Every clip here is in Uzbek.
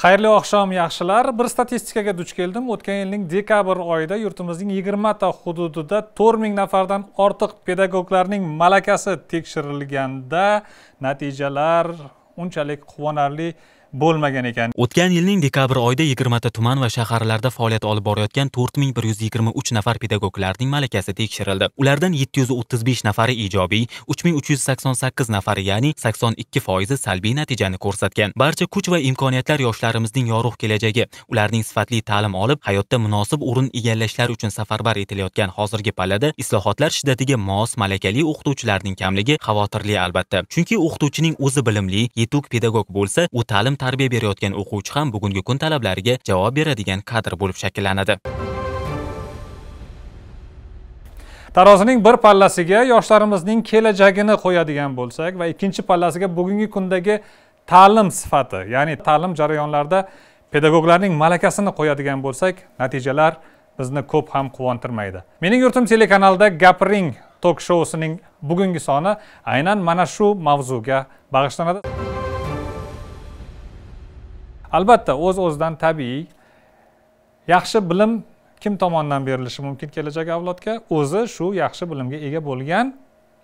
xayrli oqshom yaxshilar bir statistikaga duch keldim o'tgan yilning dekabr oyida yurtimizning yigirmata hududida to'rt ming nafardan ortiq pedagoglarning malakasi tekshirilganda natijalar unchalik quvonarli bo'lmagan ekan o'tgan yilning dekabr oyida yigirmata tuman va shaharlarda faoliyat olib borayotgan to'rt ming bir yuz yigirma uch nafar pedagoglarning malakasi tekshirildi ulardan yetti yuz o'ttiz besh nafari ijobiy uch ming uch yuz sakson sakkiz nafari ya'ni sakson ikki foizi salbiy natijani ko'rsatgan barcha kuch va imkoniyatlar yoshlarimizning yorug' kelajagi ularning sifatli ta'lim olib hayotda munosib o'rin egallashlari uchun safarbar etilayotgan hozirgi pallada islohotlar shiddatiga mos malakali o'qituvchilarning kamligi xavotirli albatta chunki o'qituvchining o'zi bilimli yetuk pedagog bo'lsa u ta'lim tarbiya berayotgan o'quvchi ham bugungi kun talablariga javob beradigan kadr bo'lib shakllanadi tarozining bir pallasiga yoshlarimizning kelajagini qo'yadigan bo'lsak va ikkinchi pallasiga bugungi kundagi ta'lim sifati ya'ni ta'lim jarayonlarida pedagoglarning malakasini qo'yadigan bo'lsak natijalar bizni ko'p ham quvontirmaydi mening yurtim telekanalida gapiring tok shousining bugungi soni aynan mana shu mavzuga bag'ishlanadi albatta o'z uz o'zidan tabiiy yaxshi bilim kim tomonidan berilishi mumkin kelajak avlodga o'zi shu yaxshi bilimga ega bo'lgan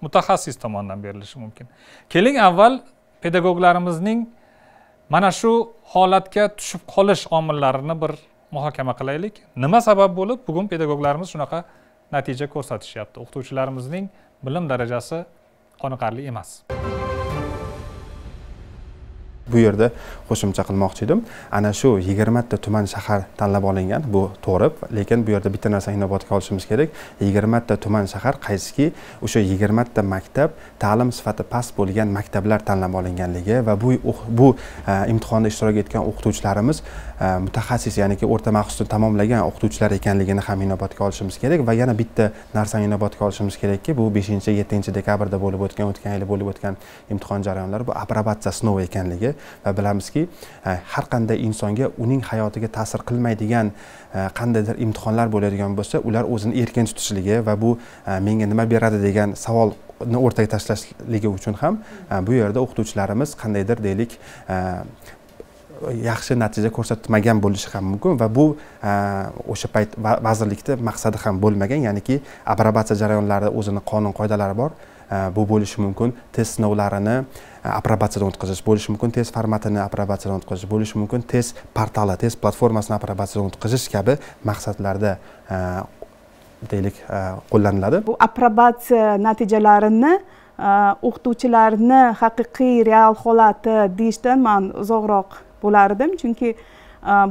mutaxassis tomonidan berilishi mumkin keling avval pedagoglarimizning mana shu holatga tushib qolish omillarini bir muhokama qilaylik nima sabab bo'lib bugun pedagoglarimiz shunaqa natija ko'rsatishyapti o'qituvchilarimizning bilim darajasi qoniqarli emas bu yerda qo'shimcha qilmoqchi edim ana shu yigirmata tuman shahar tanlab olingan bu to'g'ri lekin bu yerda bitta narsani inobatga olishimiz kerak yigirmata tuman shahar qaysiki o'sha yigirmata maktab ta'lim sifati past bo'lgan maktablar tanlab olinganligi va bu bu e, imtihonda ishtirok etgan o'qituvchilarimiz e, mutaxassis ya'niki o'rta maxsusni tamomlagan o'qituvchilar ekanligini ham inobatga olishimiz kerak va yana bitta narsani inobatga olishimiz kerakki bu beshinchi yettinchi dekabrda bo'lib o'tgan o'tgan yili bo'lib o'tgan imtihon jarayonlari bu aprobatsiya sinovi ekanligi va bilamizki e, har qanday insonga uning hayotiga ta'sir qilmaydigan e, qandaydir imtihonlar bo'ladigan bo'lsa ular o'zini erkin tutishligi va bu e, menga nima beradi degan savol o'rtaga tashlashligi uchun ham bu yerda o'qituvchilarimiz qandaydir deylik yaxshi natija ko'rsatmagan bo'lishi ham mumkin va bu o'sha payt vazirlikda maqsadi ham bo'lmagan ya'niki aprobatsiya jarayonlarida o'zini qonun qoidalari bor bu bo'lishi mumkin test sinovlarini aprobatsiyadan o'tkazish bo'lishi mumkin test formatini aprobatsiyadan o'tkazish bo'lishi mumkin test portali test platformasini aprobatsiyadan o'tkazish kabi maqsadlarda deylik qo'llaniladi bu aprobatsiya natijalarini o'qituvchilarni haqiqiy real holati deyishdan man uzoqroq bo'lar edim chunki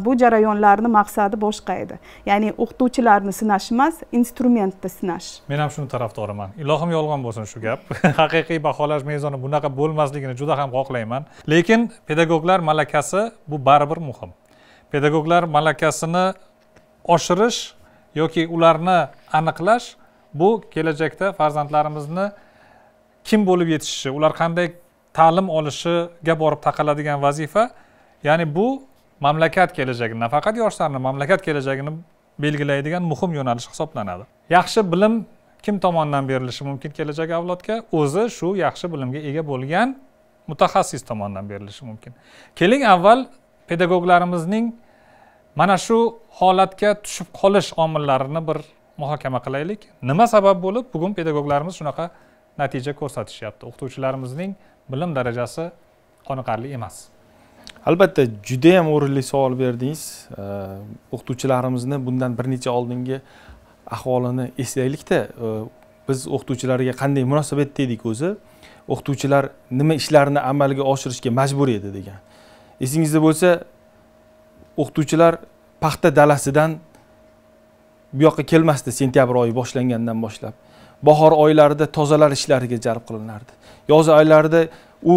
bu jarayonlarni maqsadi boshqa edi ya'ni o'qituvchilarni sinash emas instrumentni sinash men ham shuni tarafdoriman ilohim yolg'on bo'lsin shu gap haqiqiy baholash mezoni bunaqa bo'lmasligini juda ham xohlayman lekin pedagoglar malakasi bu baribir muhim pedagoglar malakasini oshirish yoki ularni aniqlash bu kelajakda farzandlarimizni kim bo'lib yetishishi ular qanday ta'lim olishiga borib taqaladigan vazifa ya'ni bu mamlakat kelajagini nafaqat yoshlarni mamlakat kelajagini belgilaydigan muhim yo'nalish hisoblanadi yaxshi bilim kim tomonidan berilishi mumkin kelajak avlodga o'zi shu yaxshi bilimga ega bo'lgan mutaxassis tomonidan berilishi mumkin keling avval pedagoglarimizning mana shu holatga tushib qolish omillarini bir muhokama qilaylik nima sabab bo'lib bugun pedagoglarimiz shunaqa natija ko'rsatishyapti o'qituvchilarimizning bilim darajasi qoniqarli emas albatta judayam o'rinli savol berdingiz o'qituvchilarimizni bundan bir necha oldingi ahvolini eslaylikda e, biz o'qituvchilarga qanday munosabatda edik o'zi o'qituvchilar nima ishlarni amalga oshirishga majbur edi degan esingizda bo'lsa o'qituvchilar paxta dalasidan bu yoqqa kelmasdi sentyabr oyi boshlangandan boshlab bahor oylarida tozalar ishlariga jalb qilinardi yoz oylarida u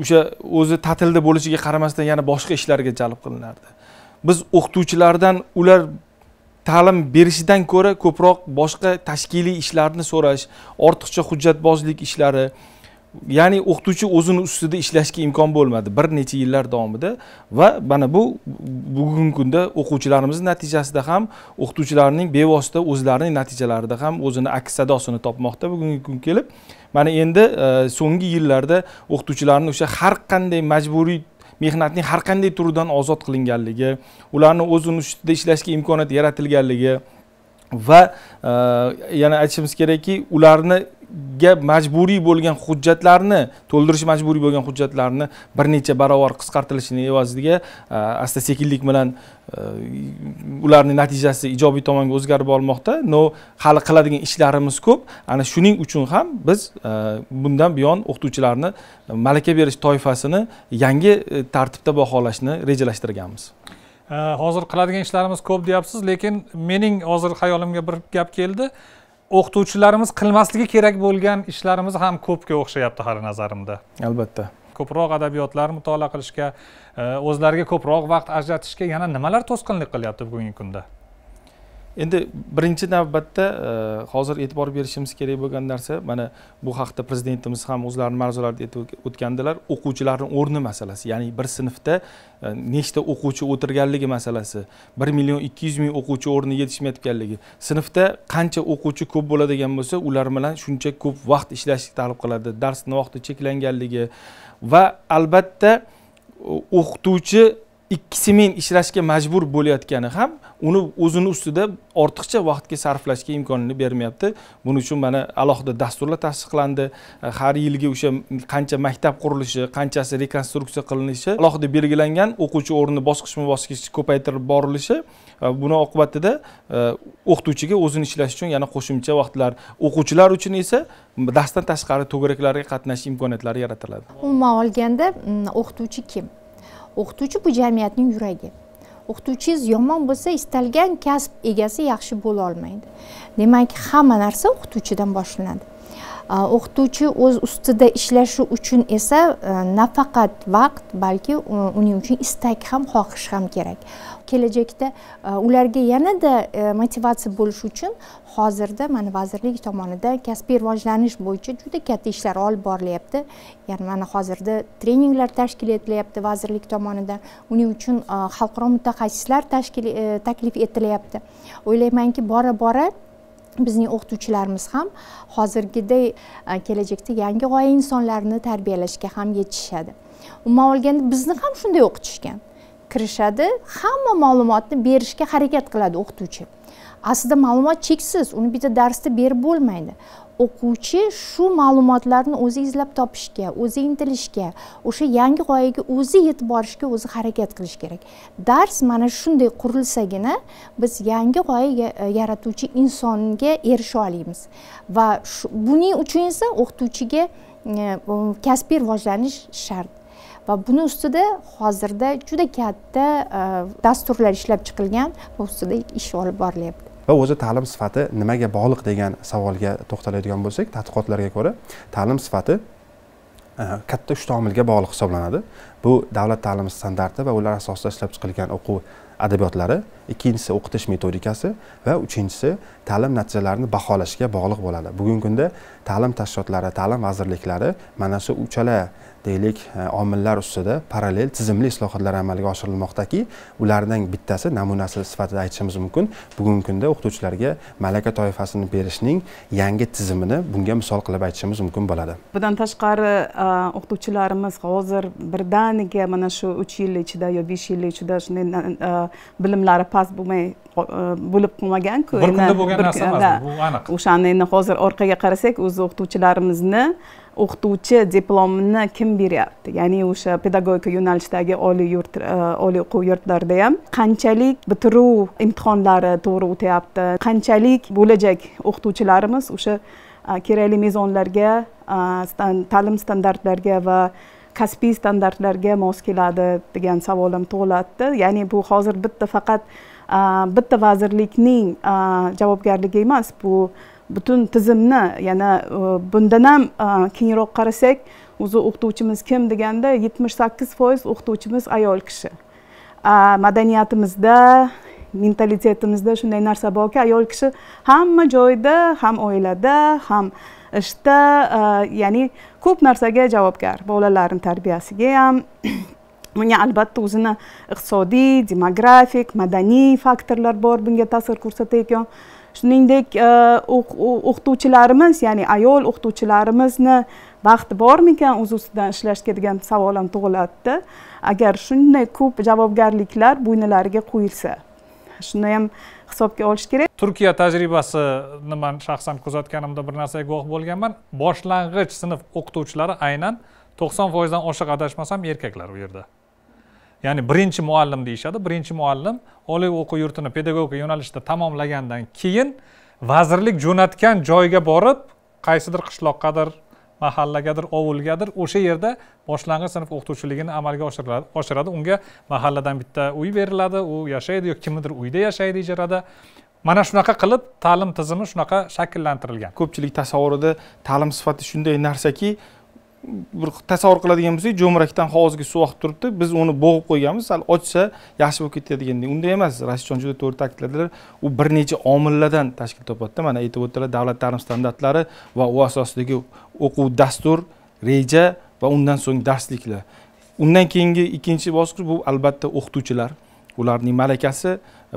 o'sha o'zi ta'tilda bo'lishiga qaramasdan yana boshqa ishlarga jalb qilinardi biz o'qituvchilardan ular ta'lim berishidan ko'ra ko'proq boshqa tashkiliy ishlarni so'rash ortiqcha hujjatbozlik ishlari ya'ni o'qituvchi o'zini ustida ishlashga imkon bo'lmadi bir necha yillar davomida va mana bu bugungi kunda o'quvchilarimiz natijasida ham o'qituvchilarning bevosita o'zlarining natijalarida ham o'zini aks sadosini topmoqda bugungi kun kelib mana endi e, so'nggi yillarda o'qituvchilarni o'sha har qanday majburiy mehnatning har qanday turidan ozod qilinganligi ularni o'zini ustida ishlashga imkoniyat yaratilganligi va e, yana aytishimiz kerakki ularni ga majburiy bo'lgan hujjatlarni to'ldirish majburiy bo'lgan hujjatlarni bir necha barobar qisqartirilishini evaziga asta sekinlik bilan e, ularning natijasi ijobiy tomonga o'zgarib bormoqda no hali qiladigan ishlarimiz ko'p ana shuning uchun ham biz e, bundan buyon o'qituvchilarni malaka berish toifasini yangi e, tartibda baholashni rejalashtirganmiz hozir qiladigan ishlarimiz ko'p deyapsiz lekin mening hozir xayolimga bir gap keldi o'qituvchilarimiz qilmasligi kerak bo'lgan ishlarimiz ham ko'pga o'xshayapti hali nazarimda albatta ko'proq adabiyotlarni mutolaa qilishga e, o'zlariga ko'proq vaqt ajratishga yana nimalar to'sqinlik qilyapti bugungi kunda endi birinchi navbatda e, hozir e'tibor berishimiz kerak bo'lgan narsa mana bu haqda prezidentimiz ham o'zlarini ma'ruzalarida aytib o'tgandilar o'quvchilarni o'rni masalasi ya'ni bir sinfda e, nechta o'quvchi o'tirganligi masalasi bir million ikki yuz ming o'quvchi o'rni yetishmayotganligi sinfda qancha o'quvchi ko'p bo'ladigan bo'lsa ular bilan shuncha ko'p vaqt ishlashni talab qiladi darsni vaqti cheklanganligi va albatta o'qituvchi ikkisi men ishlashga majbur bo'layotgani ham uni o'zini ustida ortiqcha vaqtga sarflashga imkonini bermayapti buning uchun mana alohida dasturlar tasdiqlandi e, har yilgi o'sha qancha maktab qurilishi qanchasi rekonstruksiya qilinishi alohida belgilangan o'quvchi o'rni bosqichma bosqich ko'paytirib borilishi e, buni oqibatida e, o'qituvchiga o'zini ishlash uchun yana qo'shimcha vaqtlar o'quvchilar uchun esa darsdan tashqari to'garaklarga qatnashish imkoniyatlari yaratiladi umuman olganda o'qituvchi kim o'qituvchi bu jamiyatning yuragi o'qituvchingiz yomon bo'lsa istalgan kasb egasi yaxshi bo'la olmaydi demak hamma narsa o'qituvchidan boshlanadi o'qituvchi o'z ustida ishlashi uchun esa e, nafaqat vaqt balki uning uchun istak ham xohish ham kerak kelajakda e, ularga yanada e, motivatsiya bo'lishi uchun hozirda mana vazirlik tomonidan kasbiy rivojlanish bo'yicha juda katta ishlar olib borilyapti ya'ni mana hozirda treninglar tashkil etilyapti vazirlik tomonidan uning uchun e, xalqaro mutaxassislar tashkil taklif etilyapti o'ylaymanki bora bora bizning o'qituvchilarimiz ham hozirgiday kelajakda yangi g'oya insonlarni tarbiyalashga ham yetishadi umuman olganda bizni ham shunday o'qitishgan kirishadi hamma ma'lumotni berishga harakat qiladi o'qituvchi aslida ma'lumot cheksiz uni bitta darsda berib bo'lmaydi o'quvchi shu ma'lumotlarni o'zi izlab topishga o'zi intilishga o'sha yangi g'oyaga o'zi yetib borishga o'zi harakat qilishi kerak dars mana shunday qurilsagina biz yangi g'oya e, yaratuvchi insonga erisha olamiz va buning uchun esa o'qituvchiga e, kasbiy rivojlanish shart va buni ustida hozirda juda katta e, dasturlar ishlab chiqilgan bu ustida ish olib borilyapti va o'zi ta'lim sifati nimaga bog'liq degan savolga to'xtaladigan bo'lsak tadqiqotlarga ko'ra ta'lim sifati e, katta uchta omilga bog'liq hisoblanadi bu davlat ta'lim standarti va ular asosida ishlab chiqilgan o'quv adabiyotlari ikkinchisi o'qitish metodikasi va uchinchisi ta'lim natijalarini baholashga bog'liq bo'ladi bugungi kunda ta'lim tashkilotlari ta'lim vazirliklari mana shu uchala deylik e, omillar ustida parallel tizimli islohotlar amalga oshirilmoqdaki ulardan bittasi namunasi sifatida aytishimiz mumkin bugungi kunda o'qituvchilarga malaka toifasini berishning yangi tizimini bunga misol qilib aytishimiz mumkin bo'ladi bundan tashqari e, o'qituvchilarimiz hozir birdaniga mana shu uch yil ichida yo besh yil ichida shunday e, bilimlari past bo'lmay bo'lib qolmaganku bir kunda bo'lgan narsa emas bu aniq o'shani endi hozir orqaga qarasak o'zi o'qituvchilarimizni o'qituvchi diplomini kim beryapti ya'ni o'sha pedagogika yo'nalishidagi oliy yurt e, oliy o'quv yurtlarida ham qanchalik bitiruv imtihonlari to'g'ri o'tyapti qanchalik bo'lajak o'qituvchilarimiz o'sha e, kerakli mezonlarga e, ta'lim standartlariga va kasbiy standartlarga mos keladi degan savolim tug'iladi ya'ni bu hozir bitta faqat bitta vazirlikning javobgarligi emas bu butun tizimni yana e, bundan ham e, kengroq qarasak o'zi o'qituvchimiz kim deganda yetmish sakkiz foiz o'qituvchimiz ayol kishi madaniyatimizda mentalitetimizda shunday narsa borki ayol kishi hamma joyda ham oilada ham ishda e, ya'ni ko'p narsaga javobgar bolalarni tarbiyasiga ham bunga albatta o'zini iqtisodiy demografik madaniy faktorlar bor bunga ta'sir ko'rsatayotgan shuningdek e, o'qituvchilarimiz ya'ni ayol o'qituvchilarimizni vaqti bormikan o'z ustidan ishlashga degan savol ham tug'iladida agar shunday ko'p javobgarliklar bo'ynilariga qo'yilsa shuni ham hisobga olish kerak turkiya tajribasini man shaxsan kuzatganimda bir narsaga guvoh bo'lganman boshlang'ich sinf o'qituvchilari aynan to'qson foizdan oshiq adashmasam erkaklar u yerda ya'ni birinchi muallim deyishadi birinchi muallim oliy o'quv yurtini pedagogika yo'nalishida tamomlagandan keyin vazirlik jo'natgan joyga borib qaysidir qishloqqadir mahallagadir ovulgadir o'sha yerda boshlang'ich sinf o'qituvchiligini amalga oshiradi unga mahalladan bitta uy beriladi u yashaydi yoki kimnidir uyda yashaydi ijarada mana shunaqa qilib ta'lim tizimi shunaqa shakllantirilgan ko'pchilik tasavvurida ta'lim sifati shunday narsaki bir tasavvur qiladigan bo'lsak jo'mrakdan hovuzga suv oqib turibdi biz uni bo'g'ib qo'yganmiz sal ochsa yaxshi bo'lib ketadigandek unday emas rashidjon juda to'g'ri ta'kidladilar u bir necha omillardan tashkil topadida mana aytib o'tdilar davlat ta'lim standartlari va u asosidagi o'quv dastur reja va undan so'ng darsliklar undan keyingi ikkinchi bosqich bu albatta o'qituvchilar ularning malakasi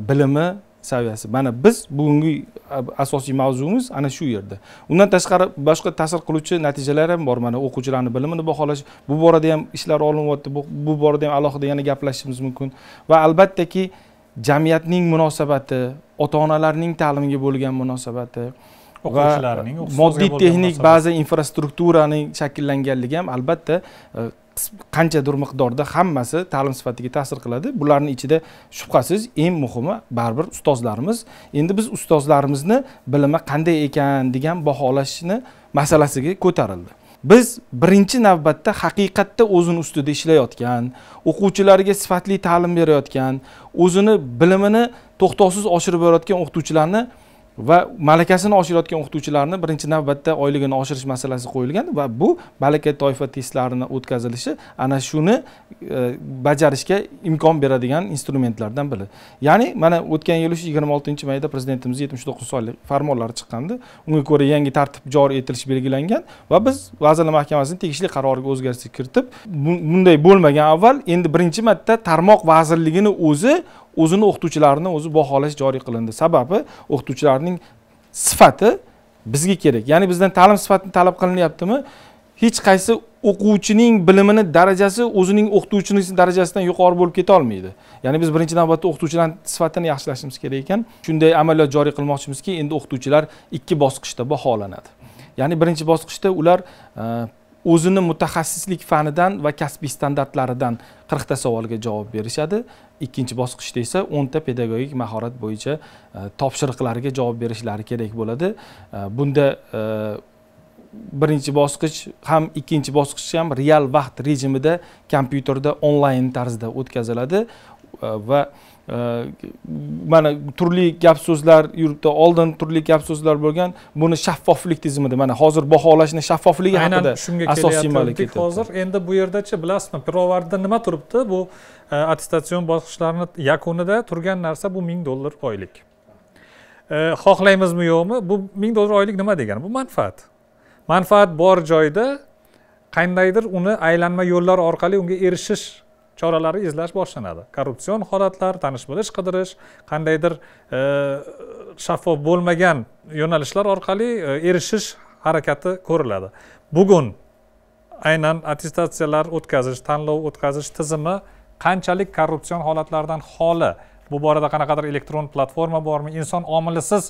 bilimi saviyasi mana biz bugungi asosiy mavzuimiz ana shu yerda undan tashqari boshqa ta'sir qiluvchi natijalar ham bor mana o'quvchilarni bilimini baholash bu borada ham ishlar olinyapti bu borada ham alohida yana gaplashishimiz mumkin va albattaki jamiyatning munosabati ota onalarning ta'limga bo'lgan munosabati o'quvchilarning moddiy texnik ba'zi infrastrukturaning shakllanganligi ham albatta e, qanchadir miqdorda hammasi ta'lim sifatiga ta'sir qiladi bularni ichida shubhasiz eng muhimi baribir ustozlarimiz endi biz ustozlarimizni bilimi qanday ekan degan baholashni masalasiga ko'tarildi biz birinchi navbatda haqiqatda o'zini ustida ishlayotgan o'quvchilarga sifatli ta'lim berayotgan o'zini bilimini to'xtovsiz oshirib borayotgan o'qituvchilarni va malakasini oshirayotgan o'qituvchilarni birinchi navbatda oyligini oshirish masalasi qo'yilgan va bu malaka toifa testlarini o'tkazilishi ana shuni e, bajarishga imkon beradigan instrumentlardan biri ya'ni mana o'tgan yili shu yigirma oltinchi mayda prezidentimizni yetmish to'qqiz sonli farmonlari chiqqandi unga ko'ra yangi tartib joriy etilishi belgilangan va biz vazirlar mahkamasining tegishli qaroriga o'zgarishlar kiritib bunday bo'lmagan avval endi birinchi marta tarmoq vazirligini o'zi o'zini o'qituvchilarini o'zi baholash joriy qilindi sababi o'qituvchilarning sifati bizga kerak ya'ni bizdan ta'lim sifatini talab qilinyaptimi hech qaysi o'quvchining bilimini darajasi o'zining o'qituvchini darajasidan yuqori bo'lib keta olmaydi ya'ni biz birinchi navbatda o'qituvchilarni sifatini yaxshilashimiz kerak ekan shunday amaliyot joriy qilmoqchimizki endi o'qituvchilar ikki bosqichda baholanadi ya'ni birinchi bosqichda ular e, o'zini mutaxassislik fanidan va kasbiy standartlaridan qirqta savolga javob berishadi ikkinchi bosqichda esa o'nta pedagogik mahorat bo'yicha e, topshiriqlarga javob berishlari kerak bo'ladi e, bunda e, birinchi bosqich ham ikkinchi bosqich ham real vaqt rejimida kompyuterda onlayn tarzda o'tkaziladi va Э, mana turli gap so'zlar yuribdi oldin turli gap so'zlar bo'lgan buni shaffoflik tizimida mana hozir baholashni shaffofligi haqida shunga asosiy ketyapti hozir endi bu yerdachi bilasizmi pirovardida nima turibdi bu e, attestatsion bosqichlarni yakunida turgan narsa bu ming dollar oylik e, xohlaymizmi yo'qmi bu ming dollar oylik nima degani bu manfaat manfaat bor joyda qandaydir uni aylanma yo'llar orqali unga erishish choralari izlash boshlanadi korrupsion holatlar tanish bilish qidirish qandaydir e, shaffof bo'lmagan yo'nalishlar orqali e, erishish harakati ko'riladi bugun aynan attestatsiyalar o'tkazish tanlov o'tkazish tizimi qanchalik korrupsion holatlardan xoli bu borada qanaqadir elektron platforma bormi inson omilisiz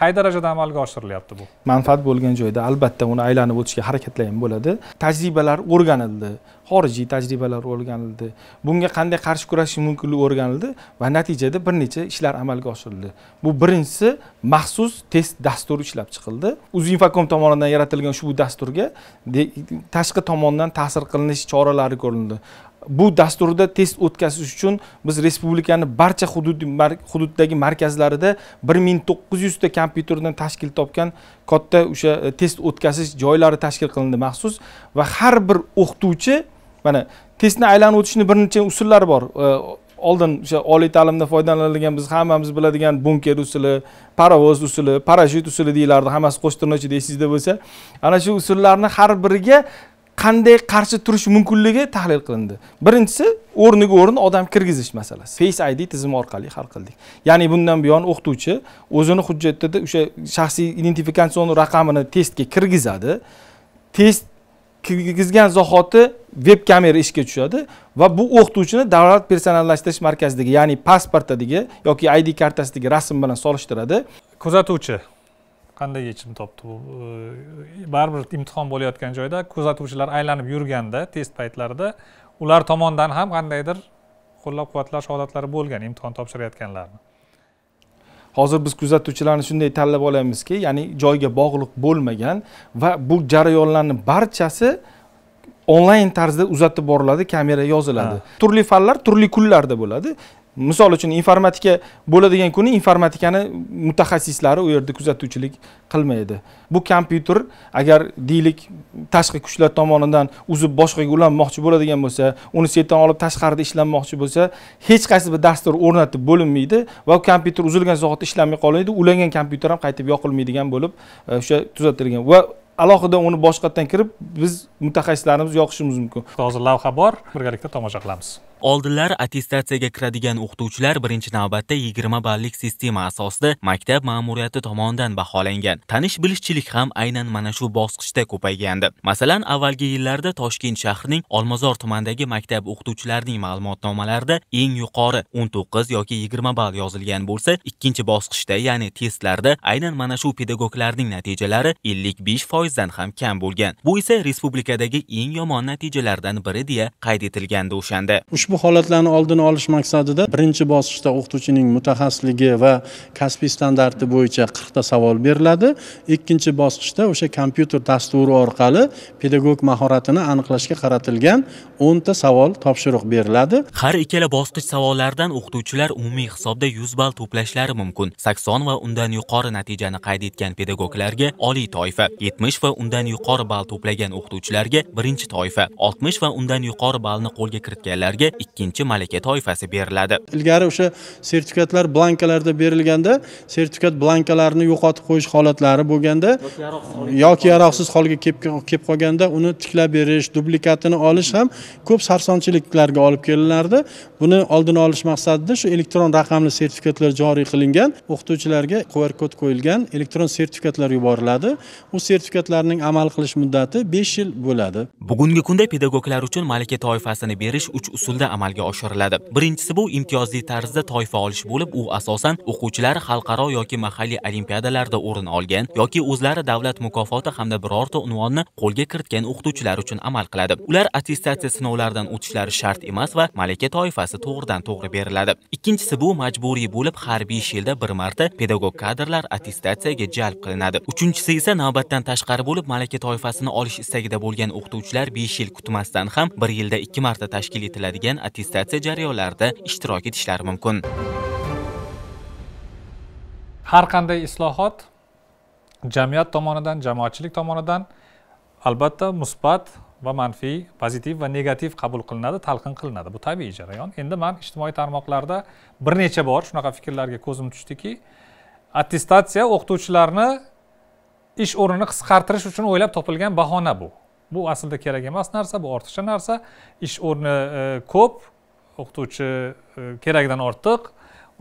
qay darajada amalga oshirilyapti bu manfaat bo'lgan joyda albatta uni aylanib o'tishga harakatlagan bo'ladi tajribalar o'rganildi xorijiy tajribalar o'rganildi bunga qanday qarshi kurashish mumkinligi o'rganildi va natijada bir necha ishlar amalga oshirildi bu birinchisi maxsus test dasturi ishlab chiqildi uzinfocom tomonidan yaratilgan ushbu dasturga tashqi tomondan ta'sir qilinish choralari ko'rildi bu dasturda test o'tkazish uchun biz respublikani barcha hudud hududdagi markazlarida bir ming to'qqiz yuzta kompyuterdan tashkil topgan katta o'sha e, test o'tkazish joylari tashkil qilindi maxsus va har bir o'qituvchi mana testni aylanib o'tishni bir necha usullari bor e, oldin o'sha oliy ta'limda foydalanilgan biz hammamiz biladigan bunker usuli parovoz usuli parashyut usuli deyilardi hammasi qo'shtirnoch ichida esingizda bo'lsa ana shu usullarni har biriga qanday qarshi turish mumkinligi tahlil qilindi birinchisi o'rniga o'rin odam kirgizish masalasi face id tizimi orqali hal qildik ya'ni bundan buyon o'qituvchi o'zini hujjatida o'sha shaxsiy identifikatsion raqamini testga kirgizadi test kirgizgan zahoti veb kamera ishga tushadi va bu o'qituvchini davlat personallashtirish markazidagi ya'ni pasportidagi yoki id kartasidagi rasm bilan solishtiradi kuzatuvchi qanday yechim topdi bu baribir imtihon bo'layotgan joyda kuzatuvchilar aylanib yurganda test paytlarida ular tomonidan ham qandaydir qo'llab quvvatlash holatlari bo'lgan imtihon topshirayotganlarni hozir biz kuzatuvchilarni shunday tanlab olamizki ya'ni joyga bog'liq bo'lmagan va bu jarayonlarni barchasi onlayn tarzda uzatib boriladi kamera yoziladi turli fanlar turli kunlarda bo'ladi misol uchun informatika bo'ladigan kuni informatikani mutaxassislari u yerda kuzatuvchilik qilmaydi bu kompyuter agar deylik tashqi kuchlar tomonidan uzib boshqaga ulanmoqchi bo'ladigan bo'lsa uni setdan olib tashqarida ishlanmoqchi bo'lsa hech qaysi bir dastur o'rnatib bo'linmaydi va kompyuter uzilgan zahoti ishlamay qoladi ulangan kompyuter ham qaytib yoqilmaydigan bo'lib e, o'sha tuzatilgan va alohida uni boshqatdan kirib biz mutaxassislarimiz yoqishimiz mumkin hozir lavha bor birgalikda tomosha qilamiz oldinlar attestatsiyaga kiradigan o'qituvchilar birinchi navbatda 20 ballik sistema asosida maktab ma'muriyati tomonidan baholangan tanish bilishchilik ham aynan mana shu bosqichda ko'paygandi masalan avvalgi yillarda toshkent shahrining olmazor tumanidagi maktab o'qituvchilarining ma'lumotnomalarida eng yuqori 19 yoki 20 ball yozilgan bo'lsa ikkinchi bosqichda ya'ni testlarda aynan mana shu pedagoglarning natijalari 55 foizdan ham kam bo'lgan bu esa respublikadagi eng yomon natijalardan biri deya qayd etilgandi o'shanda ushbu ushbu holatlarni oldini olish maqsadida birinchi bosqichda o'qituvchining mutaxassisligi va kasbiy standarti bo'yicha qirqta savol beriladi ikkinchi bosqichda o'sha kompyuter dasturi orqali pedagog mahoratini aniqlashga qaratilgan o'nta savol topshiriq beriladi har ikkala bosqich savollaridan o'qituvchilar umumiy hisobda yuz ball to'plashlari mumkin sakson va undan yuqori natijani qayd etgan pedagoglarga oliy toifa yetmish va undan yuqori ball to'plagan o'qituvchilarga birinchi toifa oltmish va undan yuqori ballni qo'lga kiritganlarga ikkinchi malaka toifasi beriladi ilgari o'sha sertifikatlar blankalarda berilganda sertifikat blankalarini yo'qotib qo'yish holatlari bo'lganda yoki yaroqsiz holga kelib qolganda uni tiklab berish dublikatini olish ham ko'p sarsonchiliklarga olib kelinardi buni oldini olish maqsadida shu elektron raqamli sertifikatlar joriy qilingan o'qituvchilarga qr kod qo'yilgan elektron sertifikatlar yuboriladi u sertifikatlarning amal qilish muddati besh yil bo'ladi bugungi kunda pedagoglar uchun malaka toifasini berish uch usulda amalga oshiriladi birinchisi bu imtiyozli tarzda toifa olish bo'lib u asosan o'quvchilar xalqaro yoki mahalliy olimpiadalarda o'rin olgan yoki o'zlari davlat mukofoti hamda birorta unvonni qo'lga kiritgan o'qituvchilar uchun amal qiladi ular attestatsiya sinovlaridan o'tishlari shart emas va malaka toifasi to'g'ridan to'g'ri beriladi ikkinchisi bu majburiy bo'lib har besh yilda bir marta pedagog kadrlar attestatsiyaga jalb qilinadi uchinchisi esa navbatdan tashqari bo'lib malaka toifasini olish istagida bo'lgan o'qituvchilar besh yil kutmasdan ham bir yilda ikki marta tashkil etiladigan attestatsiya jarayonlarida ishtirok etishlari mumkin har qanday islohot jamiyat tomonidan jamoatchilik tomonidan albatta musbat va manfiy pozitiv va negativ qabul qilinadi talqin qilinadi bu tabiiy jarayon endi man ijtimoiy tarmoqlarda bir necha bor shunaqa fikrlarga ko'zim tushdiki attestatsiya o'qituvchilarni ish o'rnini qisqartirish uchun o'ylab topilgan bahona bu bu aslida kerak emas narsa bu ortiqcha narsa ish o'rni e, ko'p o'qituvchi e, keragidan ortiq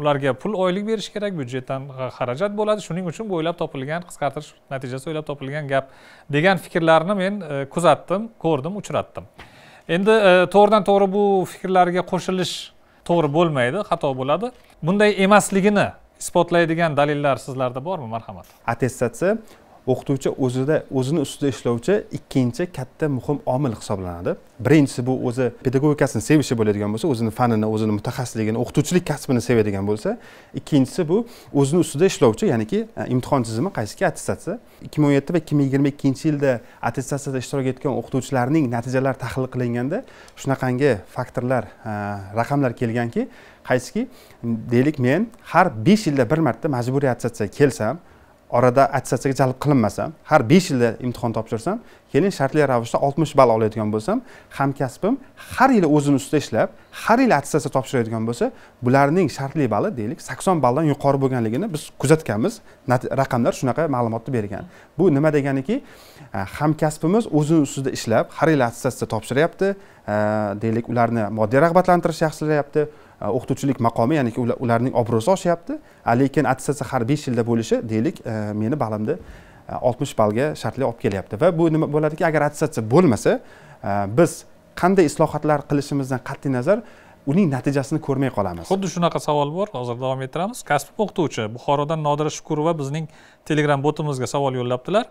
ularga pul oylik berish kerak byudjetdan xarajat bo'ladi shuning uchun bu o'ylab topilgan qisqartirish natijasi o'ylab topilgan gap degan fikrlarni men e, kuzatdim ko'rdim uchratdim endi to'g'ridan to'g'ri bu fikrlarga qo'shilish to'g'ri bo'lmaydi xato bo'ladi bunday emasligini isbotlaydigan dalillar sizlarda bormi marhamat attestatsiya o'qituvchi o'zida o'zini ustida ishlovchi ikkinchi katta muhim omil hisoblanadi birinchisi bu o'zi pedagogikasini sevishi bo'ladigan bo'lsa o'zini fanini o'zini mutaxassisligini o'qituvchilik kasbini sevadigan bo'lsa ikkinchisi bu o'zini ustida ishlovchi ya'niki e, imtihon tizimi qaysiki attestatsiya ikki ming o'n yetti va ikki ming yigirma ikkinchi yilda attestatsiyada ishtirok etgan o'qituvchilarning natijalari tahlil qilinganda shunaqangi faktorlar e, raqamlar kelganki qaysiki deylik men har besh yilda bir marta majburiy attestatsiyaga kelsam orada attestatsiyaga jalb qilinmasam har besh yilda imtihon topshirsam keyin shartli ravishda oltmish ball olayotgan bo'lsam hamkasbim har yili o'zini ustida ishlab har yili attestatsiya topshirayotgan bo'lsa bularning shartli balli deylik sakson balldan yuqori bo'lganligini biz kuzatganmiz raqamlar shunaqa ma'lumotni bergan bu nima deganiki e, hamkasbimiz o'zini ustida ishlab har yili attestatsiya topshiryapti e, deylik ularni moddiy rag'batlantirish yaxshilayapti Э, o'qituvchilik maqomi ya'ni ularning obro'si oshyapti lekin attestatsiya har besh yilda bo'lishi deylik e, meni balimni e, oltmish ballga shartli olib kelyapti va bu nima bo'ladiki agar attestatsiya bo'lmasa e, biz qanday islohotlar qilishimizdan qat'iy nazar uning natijasini ko'rmay qolamiz xuddi shunaqa savol bor hozir davom ettiramiz kasb o'qituvchi buxorodan nodira shukurova bizning telegram botimizga savol yo'llabdilar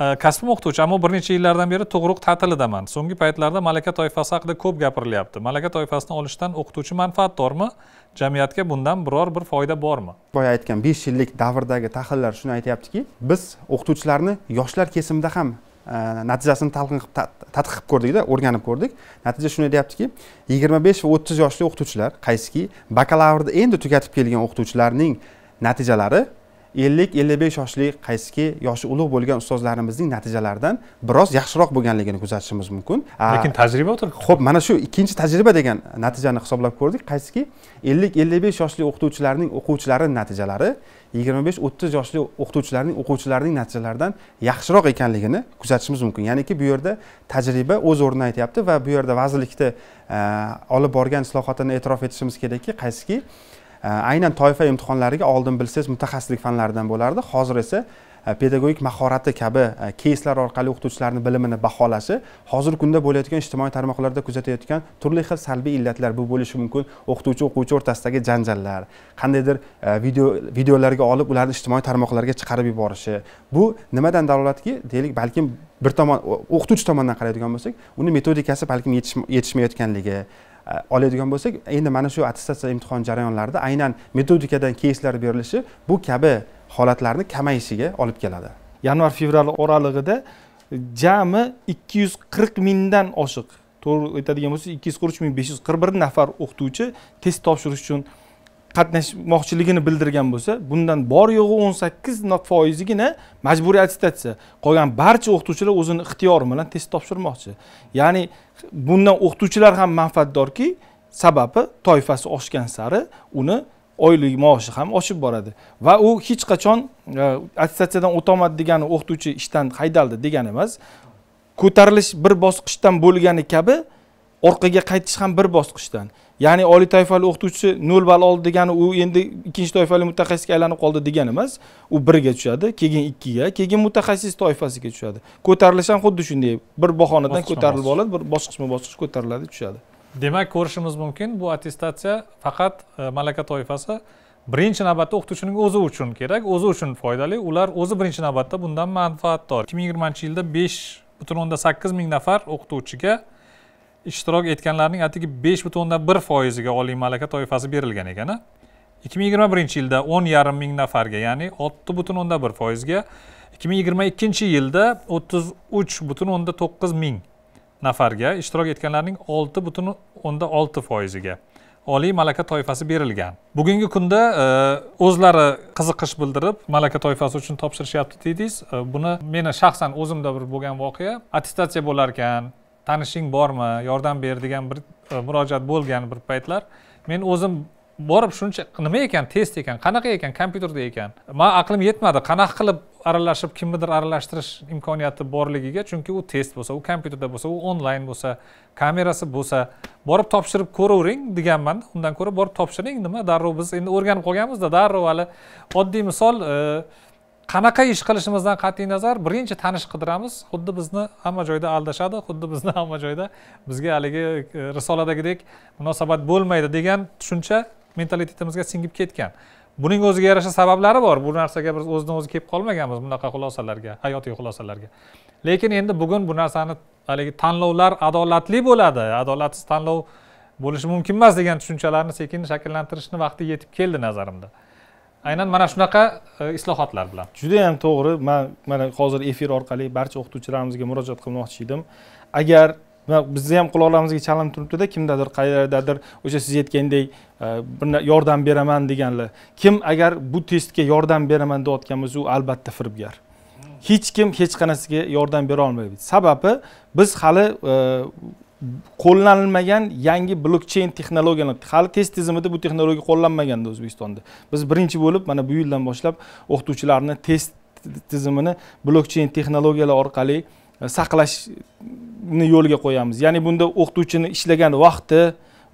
Э, kasbim o'qituvchi ammo bir necha yillardan beri tug'ruq ta'tilidaman so'nggi paytlarda malaka toifasi haqida ko'p gapirilyapti malaka toifasini olishdan o'qituvchi manfaatdormi jamiyatga bundan biror bir foyda bormi boya aytgan besh yillik davrdagi tahlillar shuni aytyaptiki biz o'qituvchilarni yoshlar kesimida ham e, natijasini talqin qilib tadqiq qilib ko'rdikda o'rganib ko'rdik natija shunday deyaptiki yigirma besh va o'ttiz yoshli o'qituvchilar qaysiki bakalavrni endi tugatib kelgan o'qituvchilarning natijalari ellik ellik besh yoshli qaysiki yoshi ulug' bo'lgan ustozlarimizning natijalaridan biroz yaxshiroq bo'lganligini kuzatishimiz mumkin lekin tajriba o'tir ho'p mana shu ikkinchi tajriba degan natijani hisoblab ko'rdik qaysiki ellik ellik besh yoshli o'qituvchilarning o'quvchilari natijalari yigirma besh o'ttiz yoshli o'qituvchilarning o'quvchilarining natijalaridan yaxshiroq ekanligini kuzatishimiz mumkin ya'niki bu yerda tajriba o'z o'rnini aytyapti va bu yerda vazirlikda olib borgan islohotini e'tirof etishimiz kerakki qaysiki Э, aynan toifa imtihonlariga oldin bilsangiz mutaxassislik fanlaridan bo'lardi hozir esa e, pedagogik mahorati kabi e, keyslar orqali o'qituvchilarni bilimini baholashi hozirgi kunda bo'layotgan ijtimoiy tarmoqlarda kuzatayotgan turli xil salbiy illatlar bu bo'lishi mumkin o'qituvchi o'quvchi o'rtasidagi janjallar qandaydir e, video videolarga olib ularni ijtimoiy tarmoqlarga chiqarib yuborishi bu nimadan dalolatki deylik balkim bir tomon o'qituvchi tomonidan qaraydigan bo'lsak uni metodikasi balkim yetishmayotganligi E, oladigan bo'lsak endi mana shu attestatsiya imtihon jarayonlarida aynan metodikadan keyslar berilishi bu kabi holatlarni kamayishiga olib keladi yanvar fevral oralig'ida jami ikki yuz qirq mingdan oshiq to'g'ri aytadigan bo'lsak ikki yuz qirq uch ming besh yuz qirq bir nafar o'qituvchi test topshirish uchun qatnashmoqchiligini bildirgan bo'lsa bundan bor yo'g'i o'n sakkiz foizigina majburiy attestatsiya qolgan barcha o'qituvchilar o'zini ixtiyori bilan test topshirmoqchi ya'ni bundan o'qituvchilar ham manfaatdorki sababi toifasi oshgan sari uni oylik maoshi ham oshib boradi va u hech qachon e, attestatsiyadan o'tolmadi degani o'qituvchi ishdan haydaldi degani emas ko'tarilish bir bosqichdan bo'lgani kabi orqaga qaytish ham bir bosqichdan ya'ni oliy toifali o'qituvchi nol ball oldi degani u endi ikkinchi toifali mutaxassisga aylanib qoldi degani emas u birga tushadi keyin ikkiga keyin mutaxassis toifasiga tushadi ko'tarilish ham xuddi shunday bir bahonadan ko'tarilib oladi bir bosqichma bosqich ko'tariladi tushadi demak ko'rishimiz mumkin bu attestatsiya faqat e, malaka toifasi birinchi navbatda o'qituvchining o'zi uchun kerak o'zi uchun foydali ular o'zi birinchi navbatda bundan manfaatdor ikki ming yigirmanchi yilda besh butun o'nda sakkiz ming nafar o'qituvchiga ishtirok etganlarning atigi besh o'ndan bir foiziga oliy malaka toifasi berilgan ekan ikki ming yigirma birinchi yilda o'n yarim ming nafarga ya'ni olti butun o'ndan bir foizga ikki ming yigirma ikkinchi yilda o'ttiz uch butun o'nda to'qqiz ming nafarga ishtirok etganlarning olti butun o'nda olti foiziga oliy malaka toifasi berilgan bugungi kunda e, o'zlari qiziqish bildirib malaka toifasi uchun topshirishyapti deydingiz e, buni meni shaxsan o'zimda bir bo'lgan voqea attestatsiya bo'larkan tanishing bormi yordam ber degan bir e, murojaat bo'lgan bir paytlar men o'zim borib shuncha nima ekan test ekan qanaqa ekan kompyuterda ekan man aqlim yetmadi qanaqa qilib aralashib kimnidir aralashtirish imkoniyati borligiga chunki u test bo'lsa u kompyuterda bo'lsa u onlayn bo'lsa kamerasi bo'lsa borib topshirib ko'ravering deganman undan ko'ra borib topshiring nima darrov biz endi o'rganib qolganmizda darrov hali oddiy misol e, qanaqa ish qilishimizdan qat'iy nazar birinchi tanish qidiramiz xuddi bizni hamma joyda aldashadi xuddi bizni hamma joyda bizga haligi e, risoladagidek munosabat bo'lmaydi degan tushuncha mentalitetimizga singib ketgan buning o'ziga yarasha sabablari bor bu narsaga biz o'zidan o'zi kelib qolmaganmiz bunaqa xulosalarga hayotiy xulosalarga lekin endi bugun bu narsani haligi tanlovlar adolatli bo'ladi adolatsiz tanlov bo'lishi mumkin emas degan tushunchalarni sekin shakllantirishni vaqti yetib keldi nazarimda aynan mana shunaqa e, islohotlar bilan juda yam to'g'ri man mana hozir efir orqali barcha o'qituvchilarimizga murojaat qilmoqchi edim agar bizni ham quloqlarimizga chalinib turibdida kimdadir qayerdadir o'sha siz aytgandek e, bir yordam beraman deganlar kim agar bu testga yordam beraman deyotgan bo'lsa u albatta firibgar hech kim hech qanaqasiga yordam bera olmaydi sababi biz hali e, qo'llanilmagan yangi blokchayn texnologiyalar hali test tizimida bu texnologiya qo'llanmaganda o'zbekistonda biz birinchi bo'lib mana bu yildan boshlab o'qituvchilarni test tizimini blokchayn texnologiyalar orqali e, saqlashni yo'lga qo'yamiz ya'ni bunda o'qituvchini ishlagan vaqti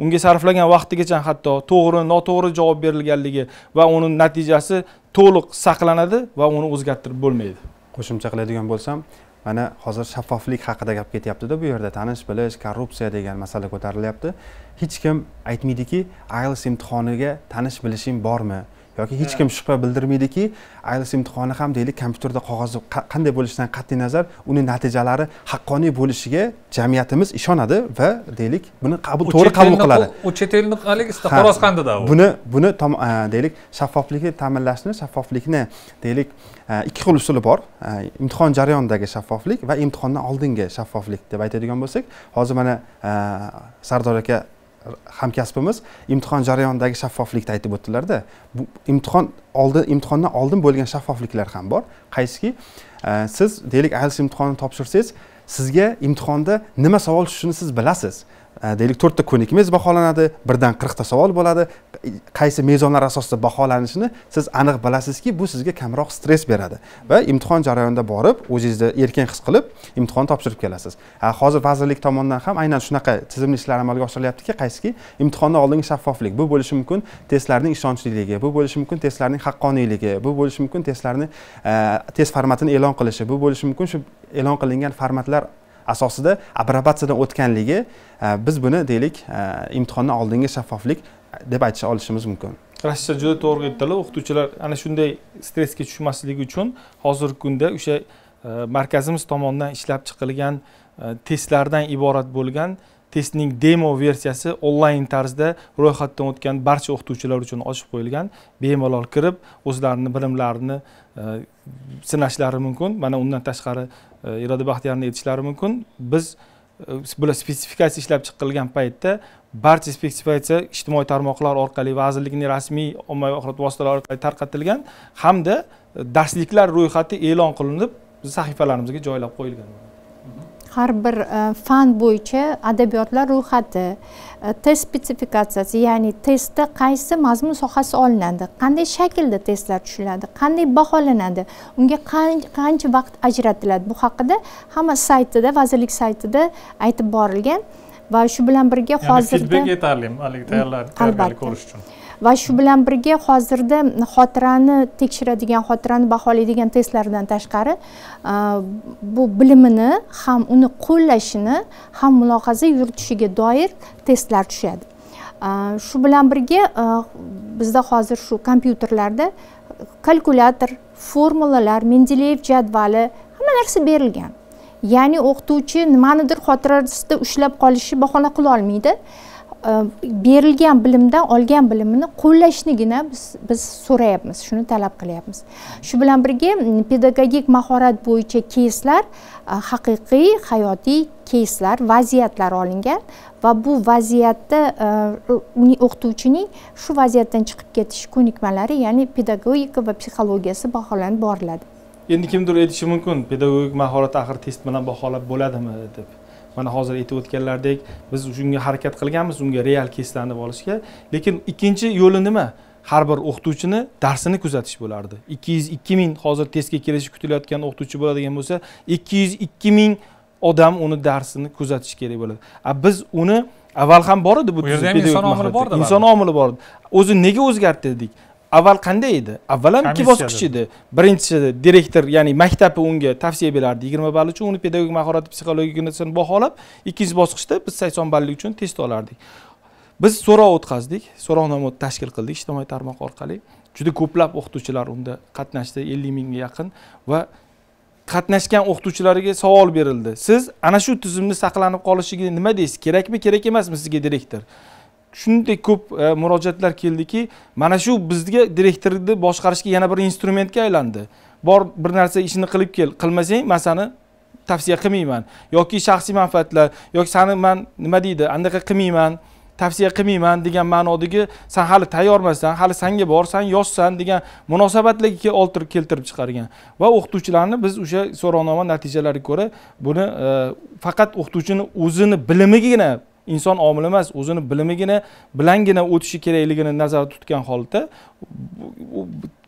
unga sarflagan vaqtigacha hatto to'g'ri noto'g'ri javob berilganligi va uni natijasi to'liq saqlanadi va uni o'zgartirib bo'lmaydi qo'shimcha qiladigan bo'lsam mana hozir shaffoflik haqida gap ketyaptida bu yerda tanish bilish korrupsiya degan masala ko'tarilyapti hech kim aytmaydiki ielts imtihoniga tanish bilishing bormi yoki hech kim shubha bildirmaydiki iels imtihoni ham deylik kompyuterda qog'oz qanday bo'lishidan qat'iy nazar uni natijalari haqqoniy bo'lishiga jamiyatimiz ishonadi va deylik buni qabul to'g'ri qabul qiladi u chet elni haligi xo'roz qandida buni buni e, deylik shaffoflikni ta'minlashni shaffoflikni deylik e, ikki xil usuli bor e, imtihon jarayonidagi shaffoflik va imtihondan oldingi shaffoflik deb aytadigan bo'lsak hozir mana sardor aka hamkasbimiz imtihon jarayonidagi shaffoflikni aytib o'tdilarda bu imtihon oldi imtihondan oldin bo'lgan shaffofliklar ham bor qaysiki siz deylik ielts imtihonini topshirsangiz sizga imtihonda nima savol tushishini siz bilasiz Э, deylik to'rtta ko'nikmangiz baholanadi birdan qirqta savol bo'ladi qaysi mezonlar asosida baholanishini siz aniq bilasizki bu sizga kamroq stress beradi va imtihon jarayonida borib o'zingizni erkin his qilib imtihon topshirib kelasiz hozir vazirlik tomonidan ham aynan shunaqa tizimli ishlar amalga oshirilyaptiki qaysiki imtihondan oldingi shaffoflik bu bo'lishi mumkin testlarning ishonchliligi bu bo'lishi mumkin testlarning haqqoniyligi bu bo'lishi mumkin testlarni e, test formatini e'lon qilishi bu bo'lishi mumkin shu e'lon qilingan formatlar asosida aprobatsiyadan o'tganligi e, biz buni deylik e, imtihondan oldingi shaffoflik e, deb aytisha olishimiz mumkin rashida juda to'g'ri aytdilar o'qituvchilar ana shunday stressga tushmasligi uchun hozirgi kunda o'sha markazimiz tomonidan ishlab chiqilgan testlardan iborat bo'lgan testning demo versiyasi onlayn tarzda ro'yxatdan o'tgan barcha o'qituvchilar uchun ochib qo'yilgan bemalol kirib o'zlarini bilimlarini sinashlari mumkin mana undan tashqari E, iroda baxtiyorni aytishlari mumkin biz e, bular spesifikatsiya ishlab chiqilgan paytda barcha spesifikatsiya ijtimoiy tarmoqlar orqali vazirlikning rasmiy ommaviy axborot vositalari orqali tarqatilgan hamda e, darsliklar ro'yxati e'lon qilinib sahifalarimizga joylab qo'yilgan har bir fan bo'yicha adabiyotlar ro'yxati test spetsifikatsiyasi ya'ni testda qaysi mazmun sohasi olinadi qanday shaklda testlar tushiladi qanday baholanadi unga qancha vaqt ajratiladi bu haqida hamma saytida vazirlik saytida aytib borilgan va shu bilan birga hozirda feedback yetarli haligi tayyorgarlik ko'rish uchun va shu bilan birga hozirda xotirani tekshiradigan xotirani baholaydigan testlardan tashqari bu bilimini ham uni qo'llashini ham mulohaza yuritishiga doir testlar tushadi shu bilan birga bizda hozir shu kompyuterlarda kalkulyator formulalar mendeleyev jadvali hamma narsa berilgan ya'ni o'qituvchi nimanidir xotirasida ushlab qolishni bahona qila olmaydi E, berilgan bilimdan olgan bilimini qo'llashnigina biz biz so'rayapmiz shuni talab qilyapmiz shu bilan birga pedagogik mahorat bo'yicha keyslar e, haqiqiy hayotiy keyslar vaziyatlar olingan va bu vaziyatda e, o'qituvchining shu vaziyatdan chiqib ketish ko'nikmalari ya'ni pedagogika va psixologiyasi baholanib boriladi endi kimdir aytishi mumkin pedagogik mahorat axir test bilan baholab bo'ladimi deb mana hozir aytib o'tganlardek biz shunga harakat qilganmiz unga real keslanib olishga lekin ikkinchi yo'li nima har bir o'qituvchini darsini kuzatish bo'lardi ikki yuz ikki ming hozir testga kelishi kutilayotgan o'qituvchi bo'ladigan bo'lsa ikki yuz ikki ming odam uni darsini kuzatishi kerak bo'ladi a biz uni avval ham bor edi bu yerda ham inson omili bor edi inson omili bor edi o'zi nega o'zgartirdik avval qanday edi avval ham ikki bosqich edi birinchisi direktor ya'ni maktabi unga tavsiya berardi yigirma ball uchun uni pedagogik mahorati psixologik ko'rinishini baholab ikkinchi bosqichda biz sakson ballik uchun test olardik biz so'rov o'tkazdik so'rovnoma tashkil qildik ijtimoiy tarmoq orqali juda ko'plab o'qituvchilar unda qatnashdi ellik mingga yaqin va qatnashgan o'qituvchilarga savol berildi siz ana shu tizimni saqlanib qolishiga nima deysiz kerakmi kerak emasmi sizga direktor shunday ko'p e, murojaatlar keldiki mana shu bizga direktorni boshqarishga yana bir instrumentga aylandi bor bir narsa ishini qilib kel qilmasang sani tavsiya qilmayman yoki shaxsiy manfaatlar yoki sani man nima deydi anaqa qilmayman tavsiya qilmayman degan ma'nodagi san hali tayyormasdan hali sanga bor san yoshsan degan munosabatlarga oltirib keltirib chiqargan va o'qituvchilarni biz o'sha so'rovnoma natijalariga ko'ra buni e, faqat o'qituvchini o'zini bilimigina inson omili emas o'zini bilimigina bilangina o'tishi kerakligini nazarda tutgan holda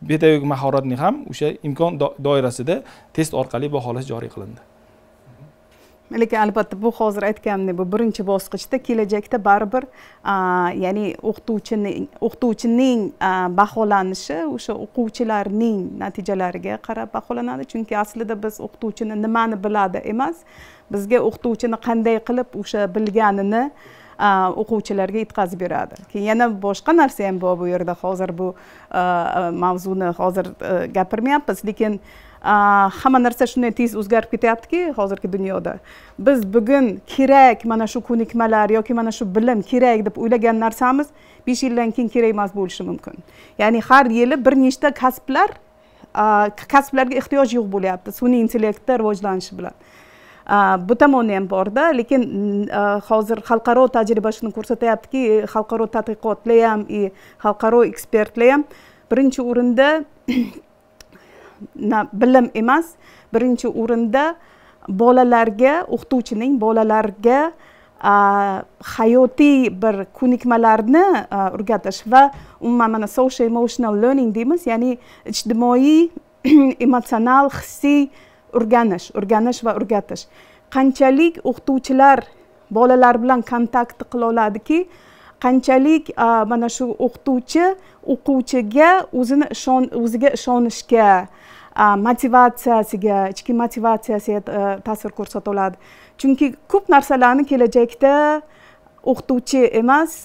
pedagogik mahoratni ham o'sha imkon doirasida test orqali baholash joriy qilindi lekin albatta bu hozir aytganimdek bu birinchi bosqichda kelajakda baribir ya'ni o'qituvchining o'qituvchining baholanishi o'sha o'quvchilarning natijalariga qarab baholanadi chunki aslida biz o'qituvchini nimani biladi emas bizga o'qituvchini qanday qilib o'sha bilganini o'quvchilarga yetkazib beradi keyin yana boshqa narsa ham bor bu yerda hozir bu mavzuni hozir e, gapirmayapmiz lekin hamma narsa shunday tez o'zgarib ketyaptiki hozirgi dunyoda biz bugun kerak mana shu ko'nikmalar yoki mana shu bilim kerak deb o'ylagan narsamiz besh yildan keyin kerak emas bo'lishi mumkin ya'ni har yili bir nechta kasblar kasblarga ehtiyoj yo'q bo'lyapti sun'iy intellektni rivojlanishi bilan butamoni ham borda lekin hozir xalqaro tajriba shuni ko'rsatyaptiki xalqaro tadqiqotlar ham и xalqaro ekspertlar ham birinchi o'rinda bilim emas birinchi o'rinda bolalarga o'qituvchining bolalarga hayotiy bir ko'nikmalarni o'rgatish va umuman mana social emotional learning deymiz ya'ni ijtimoiy emotsional hissiy o'rganish o'rganish va o'rgatish qanchalik o'qituvchilar bolalar bilan kontakt qila oladiki qanchalik mana shu o'qituvchi o'quvchiga o'zini ishon o'ziga ishonishga motivatsiyasiga ichki motivatsiyasiga e, ta'sir ko'rsata oladi chunki ko'p narsalarni kelajakda o'qituvchi emas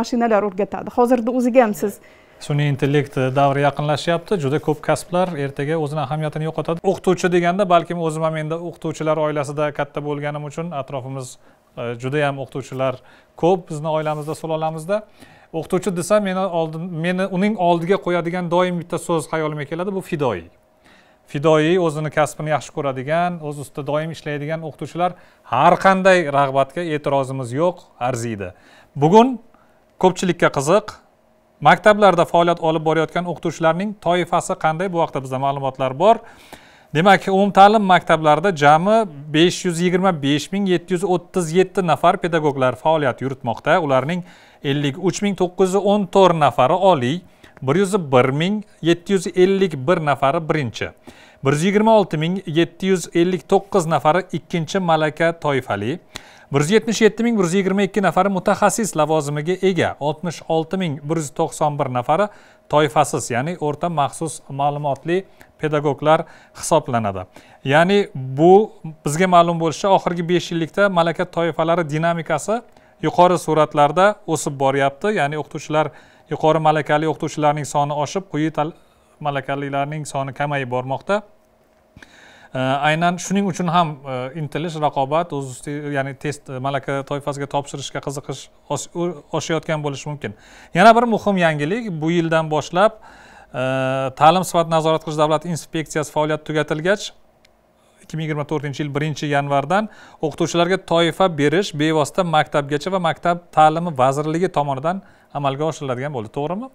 mashinalar o'rgatadi hozirda o'ziga ham siz sun'iy intellekt eh, davri yaqinlashyapti juda ko'p kasblar ertaga o'zini ahamiyatini yo'qotadi o'qituvchi deganda balkim o'zim ham endi o'qituvchilar oilasida katta bo'lganim uchun atrofimiz eh, judayam o'qituvchilar ko'p bizni oilamizda sulolamizda o'qituvchi desam meni oldin meni uning oldiga qo'yadigan doim bitta so'z hayolimga keladi bu fidoi fidoyi o'zini kasbini yaxshi ko'radigan o'z ustida doim ishlaydigan o'qituvchilar har qanday rag'batga e'tirozimiz yo'q arziydi bugun ko'pchilikka qiziq maktablarda faoliyat olib borayotgan o'qituvchilarning toifasi qanday bu haqida bizda ma'lumotlar bor demak umumta'lim maktablarida jami besh yuz yigirma besh ming yetti yuz o'ttiz yetti nafar pedagoglar faoliyat yuritmoqda ularning ellik uch ming to'qqiz yuz o'n to'rt nafari oliy bir yuz bir ming yetti yuz ellik bir nafari birinchi bir yuz yigirma olti ming yetti yuz ellik to'qqiz nafari ikkinchi malaka toifali bir yuz yetmish yetti ming bir yuz yigirma ikki nafari mutaxassis lavozimiga ega oltmish olti ming bir yuz to'qson bir nafari toifasiz ya'ni o'rta maxsus ma'lumotli pedagoglar hisoblanadi ya'ni bu bizga ma'lum bo'lishicha oxirgi besh yillikda malaka toifalari dinamikasi yuqori sur'atlarda o'sib boryapti ya'ni o'qituvchilar yuqori malakali o'qituvchilarning soni oshib quyi malakalilarning soni kamayib bormoqda aynan shuning uchun ham e, intilish raqobat o'z ya'ni test e, malaka toifasiga topshirishga qiziqish oshayotgan bo'lishi mumkin yana bir muhim yangilik bu yildan boshlab e, ta'lim sifat nazorat qilish davlat inspeksiyasi faoliyati tugatilgach ikki ming yigirma to'rtinchi yil birinchi yanvardan o'qituvchilarga toifa berish bevosita maktabgacha va maktab ta'limi vazirligi tomonidan amalga oshiriladigan bo'ldi to'g'rimi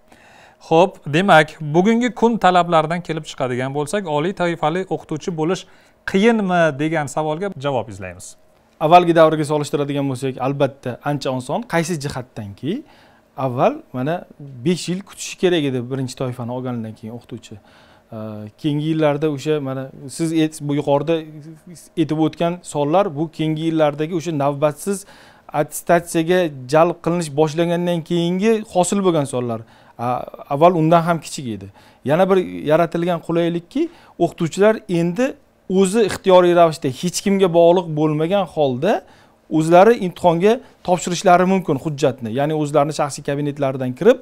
ho'p demak bugungi kun talablaridan kelib chiqadigan bo'lsak oliy toifali o'qituvchi bo'lish qiyinmi degan savolga javob izlaymiz avvalgi davrga solishtiradigan bo'lsak albatta ancha oson qaysi jihatdanki avval mana besh yil kutishi kerak edi birinchi toifani olganidan keyin o'qituvchi keyingi yillarda o'sha mana siz bu yuqorida aytib o'tgan sonlar bu keyingi yillardagi o'sha navbatsiz attestatsiyaga jalb qilinish boshlangandan keyingi hosil bo'lgan sonlar avval undan ham kichik edi yana bir yaratilgan qulaylikki o'qituvchilar endi o'zi ixtiyoriy ravishda hech kimga bog'liq bo'lmagan holda o'zlari imtihonga topshirishlari mumkin hujjatni ya'ni o'zlarini shaxsiy kabinetlaridan kirib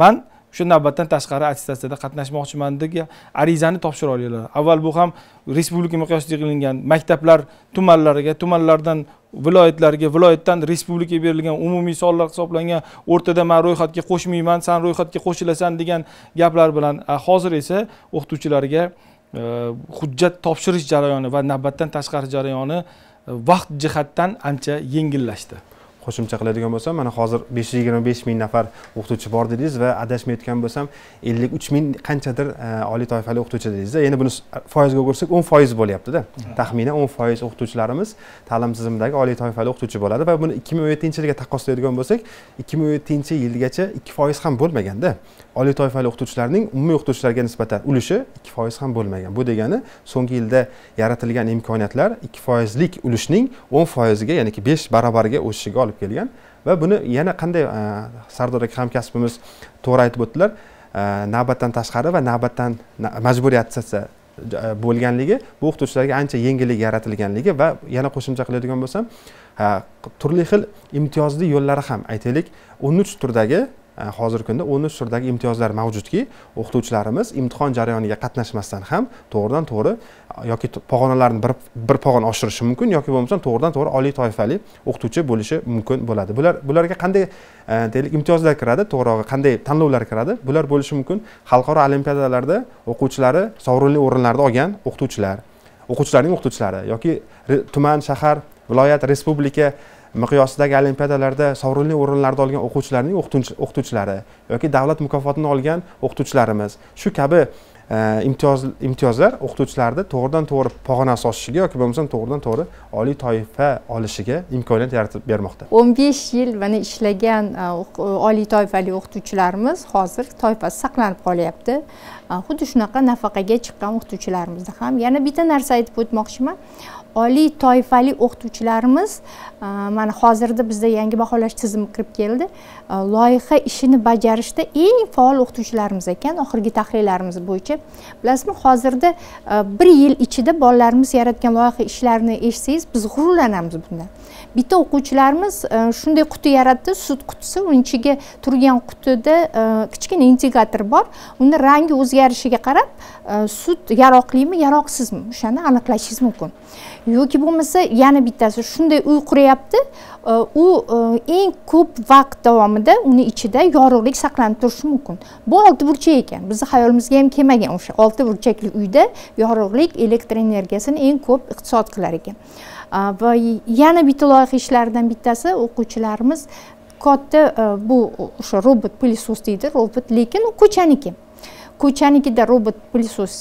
man shu navbatdan tashqari attestatsiyada qatnashmoqchiman degan arizani topshira olinglar avval bu ham respublika miqyosida yig'ilgan maktablar tumanlariga tumanlardan viloyatlarga viloyatdan respublikaga berilgan umumiy sonlar hisoblangan o'rtada man ro'yxatga qo'shmayman san ro'yxatga qo'shilasan degan gaplar bilan hozir esa o'qituvchilarga e, hujjat topshirish jarayoni va navbatdan tashqari jarayoni e, vaqt jihatdan ancha yengillashdi qo'shimcha qiladigan bo'lsam mana hozir besh yuz yigirma besh ming nafar o'qituvchi bor dedingiz va adashmayotgan bo'lsam ellik uch ming qanchadir e, oliy toifali o'qituvchi dedingiz endi buni foizga o'girsak o'n foiz bo'lyaptida taxminan o'n foiz o'qituvchilarimiz ta'lim tizimidagi oliy toifali o'qituvchi bo'ladi va buni ikki ming o'n yettinchi yilga taqqoslaydigan bo'lsak ikki ming o'n yettinchi yilgacha ikki foiz ham bo'lmaganda oliy toifali o'qituvchilarning umumiy o'qituvchilarga nisbatan ulushi ikki foiz ham bo'lmagan bu degani so'nggi yilda yaratilgan imkoniyatlar ikki foizlik ulushning o'n foiziga ya'niki besh barobariga o'sishiga olib kelgan va buni yana qanday e, sardor aka hamkasbimiz to'g'ri aytib o'tdilar e, navbatdan tashqari va navbatdan majburiy attestatsiya e, bo'lganligi bu o'qituvchilarga ancha yengillik yaratilganligi va yana qo'shimcha qiladigan bo'lsam turli xil imtiyozli yo'llari ham aytaylik o'n uch turdagi hozirgi kunda o'n uch turdagi imtiyozlar mavjudki o'qituvchilarimiz imtihon jarayoniga qatnashmasdan ham to'g'ridan to'g'ri yoki pog'onalarni bir bir pog'ona oshirishi mumkin yoki bo'lmasam to'g'ridan to'g'ri oliy toifali o'qituvchi bo'lishi mumkin bo'ladi bular bularga qanday e, deylik imtiyozlar kiradi to'g'rirog'i qanday tanlovlar kiradi bular bo'lishi mumkin xalqaro olimpiadalarda o'quvchilari sovrinli o'rinlarni olgan o'qituvchilar o'quvchilarning o'qituvchilari yoki tuman shahar viloyat respublika miqyosidagi olimpiadalarda sovrinli o'rinlarni olgan o'quvchilarning o'qituvchilari yoki davlat mukofotini olgan o'qituvchilarimiz shu kabi imtiyoz imtiyozlar o'qituvchilarni to'g'ridan to'g'ri pog'onasi oshishiga yoki bo'lmasam to'g'ridan to'g'ri oliy toifa olishiga imkoniyat yaratib bermoqda o'n besh yil mana ishlagan e, e, oliy toifali o'qituvchilarimiz hozir toifasi saqlanib qolyapti e, xuddi shunaqa nafaqaga chiqqan o'qituvchilarimizni ham yana bitta narsa aytib o'tmoqchiman oliy toifali o'qituvchilarimiz e, mana hozirda bizda yangi baholash tizimi kirib keldi e, loyiha ishini bajarishda eng faol o'qituvchilarimiz ekan oxirgi tahlillarimiz bo'yicha bilasizmi hozirda e, bir yil ichida bolalarimiz yaratgan loyiha ishlarini eshitsangiz biz g'ururlanamiz bundan bitta o'quvchilarimiz e, shunday quti yaratdi sut qutisi uning ichiga turgan qutida e, kichkina integrator bor uni rangi o'zgarishiga qarab e, sut yaroqlimi yaroqsizmi o'shani aniqlashingiz mumkin yoki bo'lmasa yana bittasi shunday uy quryapti u eng ko'p vaqt davomida uni ichida yorug'lik saqlanib turishi mumkin bu olti burchak ekan bizni xayolimizga ham kelmagan o'sha olti burchakli uyda yorug'lik elektr energiyasini eng ko'p iqtisod qilar ekan va yana bitta loyiha ishlaridan bittasi o'quvchilarimiz katta bu o'sha robot pilesos deydi robot lekin u ko'chaniki ko'chanikida robot pilesos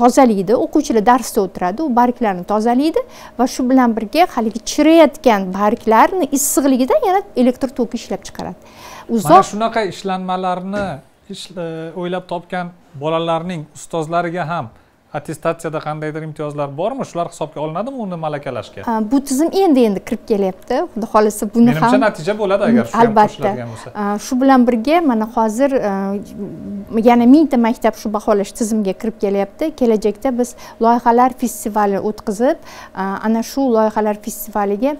tozalaydi o'quvchilar darsda o'tiradi u barglarni tozalaydi va shu bilan birga haligi chirayotgan barglarni issiqligidan yana elektr toki ishlab chiqaradi uzoq mana shunaqa ishlanmalarni o'ylab topgan bolalarning ustozlariga ham attestatsiyada qandaydir imtiyozlar bormi shular hisobga olinadimi uni malakalashga bu tizim endi endi kirib kelyapti xudo xohlasa buni ham menimcha natija bo'ladi agar shu albatta shu bilan birga mana hozir yana mingta maktab shu baholash tizimiga kirib kelyapti kelajakda biz loyihalar festivali o'tkazib ana shu loyihalar festivaliga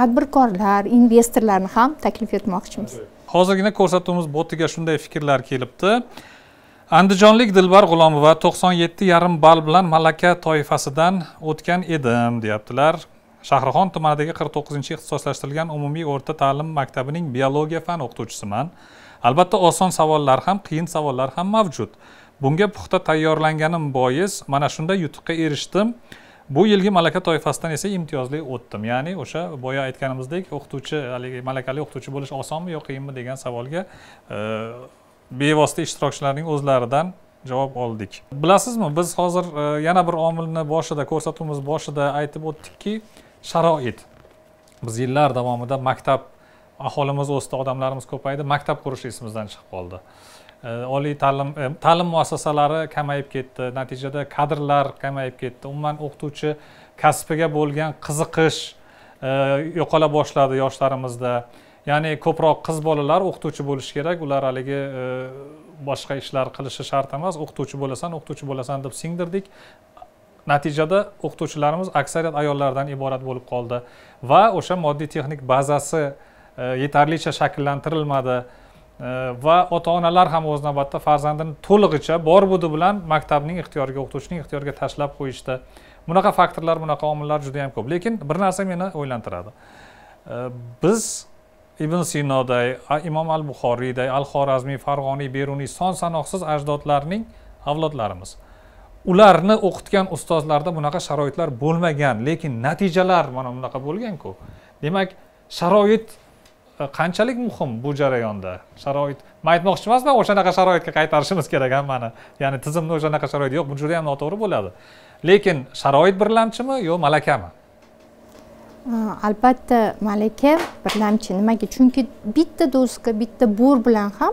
tadbirkorlar investorlarni ham taklif etmoqchimiz hozirgina ko'rsatuvimiz botiga shunday fikrlar kelibdi andijonlik dilbar g'ulomova to'qson yetti yarim ball bilan malaka toifasidan o'tgan edim deyaptilar shahrixon tumanidagi qirq to'qqizinchi ixtisoslashtirilgan umumiy o'rta ta'lim maktabining biologiya fani o'qituvchisiman albatta oson savollar ham qiyin savollar ham mavjud bunga puxta tayyorlanganim bois mana shunday yutuqqa erishdim bu yilgi malaka toifasidan esa imtiyozli o'tdim ya'ni o'sha boya aytganimizdek o'qituvchi haligi malakali o'qituvchi bo'lish osonmi yo qiyinmi degan savolga bevosita ishtirokchilarning o'zlaridan javob oldik bilasizmi biz hozir e, yana bir omilni boshida ko'rsatuvimiz boshida aytib o'tdikki sharoit biz yillar davomida maktab aholimiz o'sdi odamlarimiz ko'paydi maktab qurish esimizdan chiqib qoldi e, oliy ta'lim e, ta'lim muassasalari kamayib ketdi natijada kadrlar kamayib ketdi umuman o'qituvchi kasbiga bo'lgan qiziqish yo'qola boshladi yoshlarimizda ya'ni ko'proq qiz bolalar o'qituvchi bo'lishi kerak ular haligi e, boshqa ishlar qilishi shart emas o'qituvchi bo'lasan o'qituvchi bo'lasan deb singdirdik natijada o'qituvchilarimiz aksariyat ayollardan iborat bo'lib qoldi va o'sha moddiy texnik bazasi e, yetarlicha shakllantirilmadi e, va ota onalar ham o'z navbatida farzandini to'lig'icha bor budi bilan maktabning ixtiyoriga o'qituvchining ixtiyoriga tashlab qo'yishdi bunaqa faktorlar bunaqa omillar juda yam ko'p lekin bir narsa meni o'ylantiradi biz ibn sinoday imom al buxoriyday al xorazmiy farg'oniy beruniy son sanoqsiz ajdodlarning avlodlarimiz ularni o'qitgan ustozlarda bunaqa sharoitlar bo'lmagan lekin natijalar mana bunaqa bo'lganku demak sharoit e, qanchalik muhim bu jarayonda sharoit man aytmoqchi emasman o'shanaqa sharoitga qaytarishimiz kerak hammani ya'ni tizimni o'shanaqa sharoit yo'q bu juda yam noto'g'ri bo'ladi lekin sharoit birlamchimi yo malakami Э, albatta malaka birlamchi nimaga chunki bitta doska bitta bor bilan ham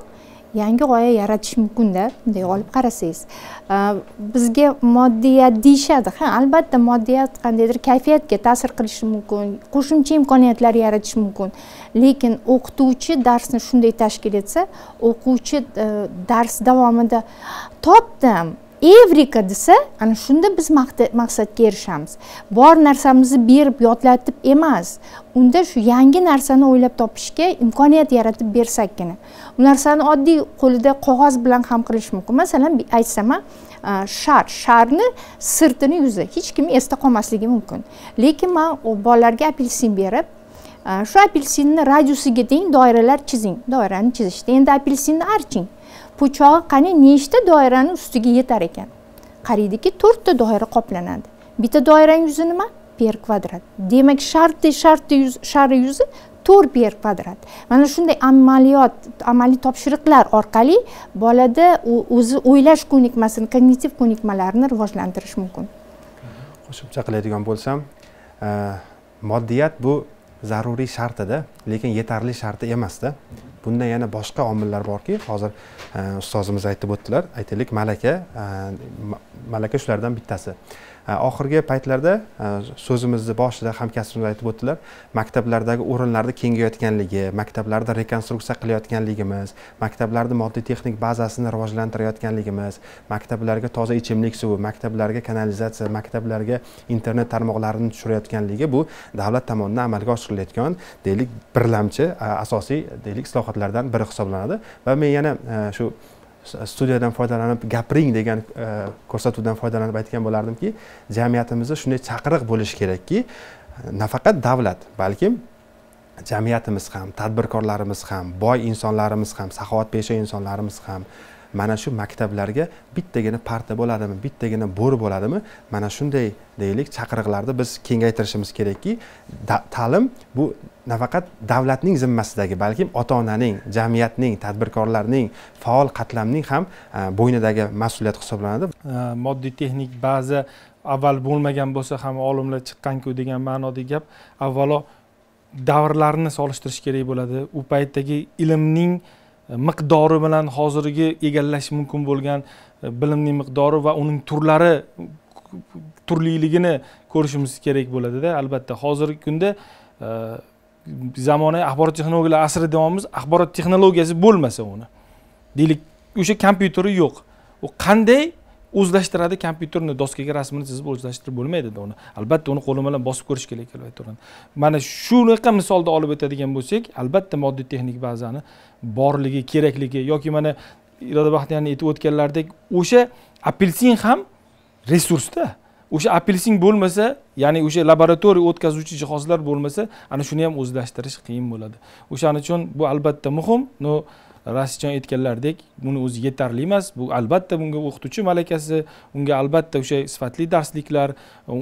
yangi g'oya yaratish mumkinda bunday olib qarasangiz э, bizga moddiyat deyishadi ha albatta moddiyat qandaydir kayfiyatga ta'sir qilishi mumkin qo'shimcha imkoniyatlar yaratish mumkin lekin o'qituvchi darsni shunday tashkil etsa o'quvchi e, dars davomida topdim evrika desa ana shunda biz maqsadga erishamiz bor narsamizni berib yodlatib emas unda shu yangi narsani o'ylab topishga imkoniyat yaratib bersakgina bu narsani oddiy qo'lida qog'oz bilan ham qilish mumkin masalan aytsam shar sharni sirtini yuzi hech kim esda qolmasligi mumkin lekin man bolalarga apelsin berib shu apelsinni radiusiga teng doiralar chizing doirani chizishda endi apelsinni arching po'chog'i qani nechta doirani ustiga yetar ekan qaraydiki to'rtta doira qoplanadi bitta doiraning yuzi nima per kvadrat demak sharti sharti yuz shari yuzi to'rt per kvadrat mana shunday amaliyot amaliy topshiriqlar orqali bolada o'zi o'ylash ko'nikmasini kognitiv ko'nikmalarni rivojlantirish mumkin qo'shimcha qiladigan bo'lsam eh, moddiyat bu zaruriy shartida lekin yetarli sharti emasda bundan yana boshqa omillar borki hozir e, ustozimiz aytib o'tdilar aytaylik malaka e, malaka shulardan bittasi oxirgi paytlarda so'zimizni boshida hamkasbimiz aytib o'tdilar maktablardagi o'rinlarni kengayotganligi maktablarda rekonstruksiya qilayotganligimiz maktablarni moddiy texnik bazasini rivojlantirayotganligimiz maktablarga toza ichimlik suvi maktablarga kanalizatsiya maktablarga internet tarmoqlarini tushirayotganligi bu davlat tomonidan amalga oshirilayotgan deylik birlamchi asosiy deylik islohotlardan biri hisoblanadi va men yana shu studiyadan foydalanib gapiring degan e, ko'rsatuvdan foydalanib aytgan bo'lardimki jamiyatimizda shunday chaqiriq bo'lishi kerakki nafaqat davlat balkim jamiyatimiz ham tadbirkorlarimiz ham boy insonlarimiz ham saxovatpesha insonlarimiz ham mana shu maktablarga bittagina parta bo'ladimi bittagina bo'ri bo'ladimi mana shunday deylik chaqiriqlarni biz kengaytirishimiz kerakki ta'lim bu nafaqat davlatning zimmasidagi balki ota onaning jamiyatning tadbirkorlarning faol qatlamning ham e, bo'ynidagi mas'uliyat hisoblanadi e, moddiy texnik baza avval bo'lmagan bo'lsa ham olimlar chiqqanku degan ma'nodagi gap avvalo davrlarni solishtirish kerak bo'ladi u paytdagi ilmning miqdori bilan hozirgi egallash mumkin bo'lgan e, bilimning miqdori va uning turlari turliligini ko'rishimiz kerak bo'ladida albatta hozirgi kunda e, zamonaviy axborot texnologiyalari asri deyapmiz axborot texnologiyasi bo'lmasa uni deylik o'sha kompyuteri yo'q u qanday o'zlashtiradi kompyuterni doskaga rasmini chizib o'zlashtirib bo'lmaydida uni albatta uni qo'lim bilan bosib ko'rish kerak kelib mana shunaqa misolda olib o'tadigan bo'lsak albatta moddiy texnik bazani borligi kerakligi yoki mana iroda baxtiyorni aytib o'tganlaridek o'sha apelsin ham resursda o'sha apelsin bo'lmasa ya'ni o'sha laboratoriya o'tkazuvchi jihozlar bo'lmasa ana shuni ham o'zlashtirish qiyin bo'ladi o'shaning uchun bu albatta muhim no rasidjon aytganlaridek buni o'zi yetarli emas bu albatta bunga o'qituvchi malakasi unga albatta o'sha sifatli darsliklar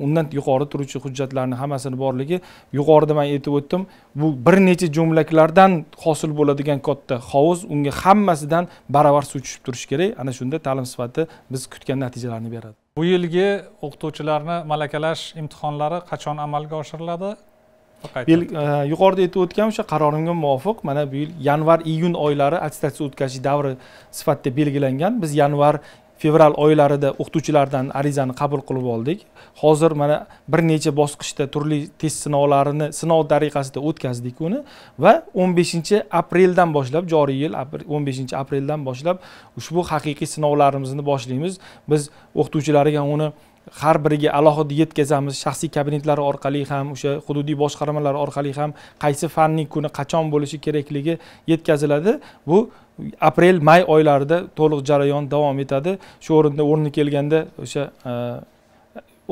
undan yuqori turuvchi hujjatlarni hammasini borligi yuqorida man aytib o'tdim bu bir necha jo'mlaklardan hosil bo'ladigan katta hovuz unga hammasidan baravar suv tushib turishi kerak ana shunda ta'lim sifati biz kutgan natijalarni beradi bu yilgi o'qituvchilarni malakalash imtihonlari qachon amalga oshiriladi E, yuqorida aytib o'tgan o'sha qarorimga muvofiq mana bu yil yanvar iyun oylari attestatsiya o'tkazish davri sifatida belgilangan biz yanvar fevral oylarida o'qituvchilardan arizani qabul qilib oldik hozir mana bir necha bosqichda turli test sinovlarini sinov tariqasida o'tkazdik uni va 15 apreldan boshlab joriy yil 15 apreldan boshlab ushbu haqiqiy sinovlarimizni boshlaymiz biz o'qituvchilarga uni har biriga alohida yetkazamiz shaxsiy kabinetlar orqali ham o'sha hududiy boshqarmalar orqali ham qaysi fanning kuni qachon bo'lishi kerakligi yetkaziladi bu aprel may oylarida to'liq jarayon davom etadi shu o'rinda o'rni kelganda o'sha e,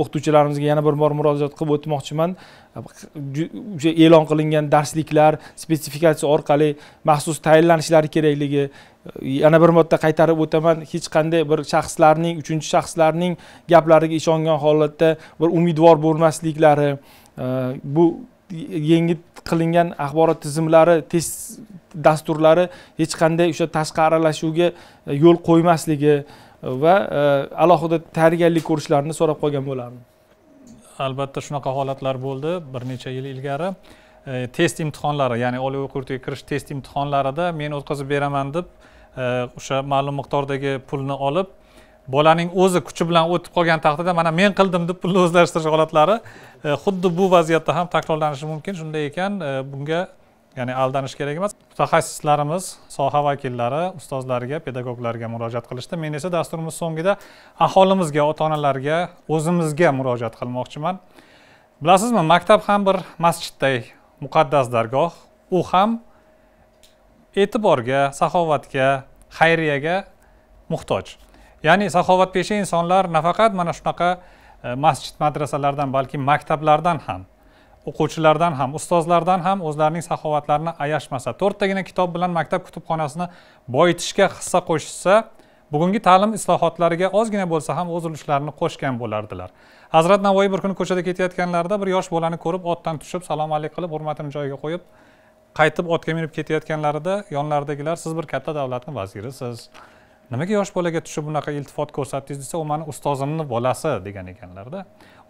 o'qituvchilarimizga yana bir bor murojaat qilib o'tmoqchiman o'sha e'lon qilingan darsliklar spesifikatsiya orqali maxsus tayinlanishlari kerakligi e, yana bir marta qaytarib o'taman hech qanday bir shaxslarning uchinchi shaxslarning gaplariga ishongan holatda bir umidvor bo'lmasliklari e, bu yangi qilingan axborot tizimlari test dasturlari hech qanday o'sha tashqi aralashuvga e, yo'l qo'ymasligi va alohida tayyorgarlik ko'rishlarini so'rab qolgan bo'lardim albatta shunaqa holatlar bo'ldi bir necha yil ilgari e, test imtihonlari ya'ni oliy o'quv yurtiga kirish test imtihonlarida men o'tkazib beraman deb e, o'sha ma'lum miqdordagi pulni olib bolaning o'zi kuchi bilan o'tib qolgan taqdirda mana men qildim deb pulni o'zlashtirish holatlari e, xuddi bu vaziyatda ham takrorlanishi mumkin shunday ekan bunga ya'ni aldanish kerak emas mutaxassislarimiz soha vakillari ustozlarga pedagoglarga murojaat qilishdi men esa dasturimiz so'ngida aholimizga ota onalarga o'zimizga murojaat qilmoqchiman bilasizmi maktab ham bir masjidday muqaddas dargoh u ham e'tiborga saxovatga xayriyaga muhtoj ya'ni saxovatpesha insonlar nafaqat mana shunaqa e, masjid madrasalardan balki maktablardan ham o'quvchilardan ham ustozlardan ham o'zlarining saxovatlarini ayashmasa to'rttagina kitob bilan maktab kutubxonasini boyitishga hissa qo'shishsa bugungi ta'lim islohotlariga ozgina bo'lsa ham o'z ulushlarini qo'shgan bo'lardilar hazrat navoiy bir kuni ko'chada ketayotganlarida bir yosh bolani ko'rib otdan tushib salom alik qilib hurmatini joyiga qo'yib qaytib otga minib ketayotganlarida yonlaridagilar siz bir katta davlatni vazirisiz nimaga yosh bolaga tushib bunaqa iltifot ko'rsatdingiz desa u mani ustozimni bolasi degan ekanlarda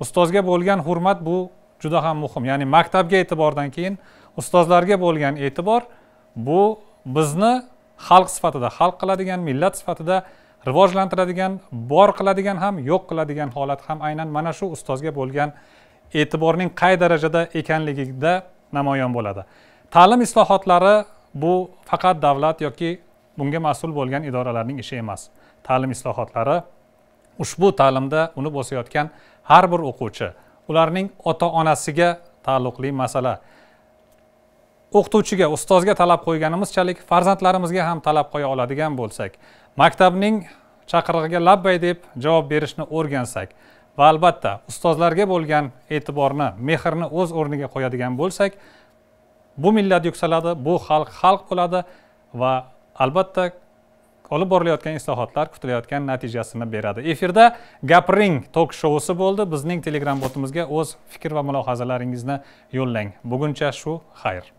ustozga bo'lgan hurmat bu juda ham muhim ya'ni maktabga e'tibordan keyin ustozlarga bo'lgan e'tibor bu bizni xalq sifatida xalq qiladigan millat sifatida rivojlantiradigan bor qiladigan ham yo'q qiladigan holat ham aynan mana shu ustozga bo'lgan e'tiborning qay darajada ekanligida namoyon bo'ladi ta'lim islohotlari bu faqat davlat yoki bunga mas'ul bo'lgan idoralarning ishi emas ta'lim islohotlari ushbu ta'limda uni bosayotgan har bir o'quvchi ularning ota onasiga taalluqli masala o'qituvchiga ustozga talab qo'yganimizchalik farzandlarimizga ham talab qo'ya oladigan bo'lsak maktabning chaqirig'iga labbay deb javob berishni o'rgansak va albatta ustozlarga bo'lgan e'tiborni mehrni o'z o'rniga qo'yadigan bo'lsak bu millat yuksaladi bu xalq xalq bo'ladi va albatta olib borilayotgan islohotlar kutilayotgan natijasini beradi efirda gapring tok shousi bo'ldi bizning telegram botimizga o'z fikr va mulohazalaringizni yo'llang buguncha shu xayr